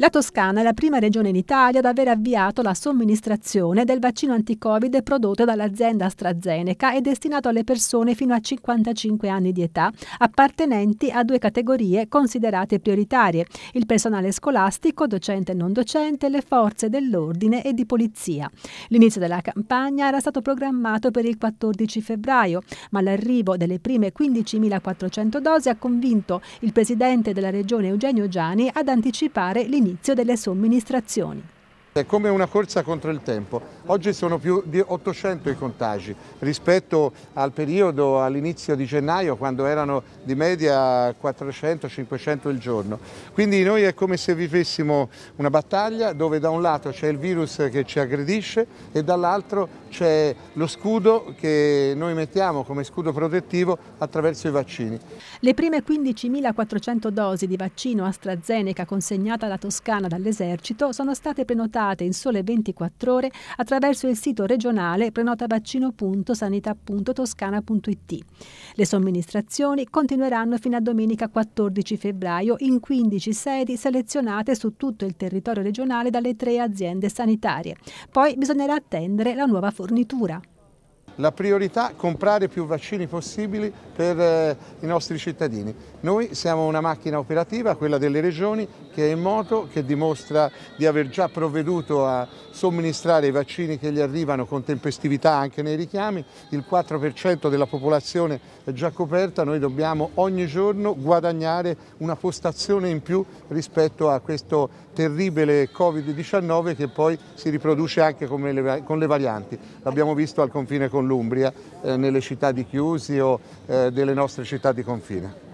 La Toscana è la prima regione in Italia ad aver avviato la somministrazione del vaccino anti-Covid prodotto dall'azienda AstraZeneca e destinato alle persone fino a 55 anni di età, appartenenti a due categorie considerate prioritarie, il personale scolastico, docente e non docente, le forze dell'ordine e di polizia. L'inizio della campagna era stato programmato per il 14 febbraio, ma l'arrivo delle prime 15.400 dosi ha convinto il presidente della regione Eugenio Giani ad anticipare l'inizio all'inizio delle somministrazioni. È come una corsa contro il tempo. Oggi sono più di 800 i contagi rispetto al periodo all'inizio di gennaio quando erano di media 400-500 il giorno. Quindi noi è come se vivessimo una battaglia dove da un lato c'è il virus che ci aggredisce e dall'altro c'è lo scudo che noi mettiamo come scudo protettivo attraverso i vaccini. Le prime 15.400 dosi di vaccino AstraZeneca consegnata alla Toscana dall'esercito sono state prenotate prenotate in sole 24 ore attraverso il sito regionale prenotavaccino.sanità.toscana.it. Le somministrazioni continueranno fino a domenica 14 febbraio in 15 sedi selezionate su tutto il territorio regionale dalle tre aziende sanitarie. Poi bisognerà attendere la nuova fornitura la priorità è comprare più vaccini possibili per eh, i nostri cittadini. Noi siamo una macchina operativa, quella delle regioni, che è in moto, che dimostra di aver già provveduto a somministrare i vaccini che gli arrivano con tempestività anche nei richiami, il 4% della popolazione è già coperta, noi dobbiamo ogni giorno guadagnare una postazione in più rispetto a questo terribile Covid-19 che poi si riproduce anche con le, con le varianti. L'abbiamo visto al confine con l'Umbria, eh, nelle città di Chiusi o eh, delle nostre città di confine.